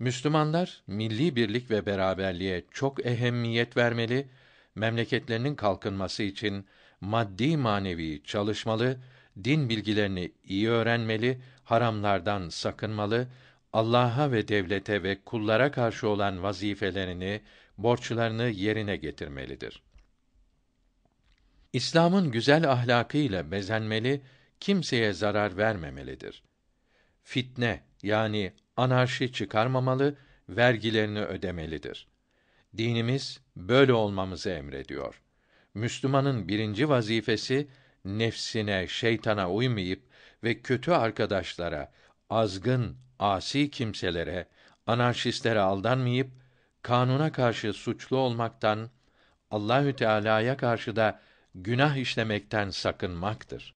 Müslümanlar milli birlik ve beraberliğe çok ehemmiyet vermeli, memleketlerinin kalkınması için maddi manevi çalışmalı, din bilgilerini iyi öğrenmeli, haramlardan sakınmalı, Allah'a ve devlete ve kullara karşı olan vazifelerini, borçlarını yerine getirmelidir. İslam'ın güzel ahlakıyla bezenmeli, kimseye zarar vermemelidir. Fitne yani anarşi çıkarmamalı, vergilerini ödemelidir. Dinimiz böyle olmamızı emrediyor. Müslümanın birinci vazifesi nefsine, şeytana uymayıp ve kötü arkadaşlara, azgın, asi kimselere, anarşistlere aldanmayıp kanuna karşı suçlu olmaktan, Allahü Teala'ya karşı da günah işlemekten sakınmaktır.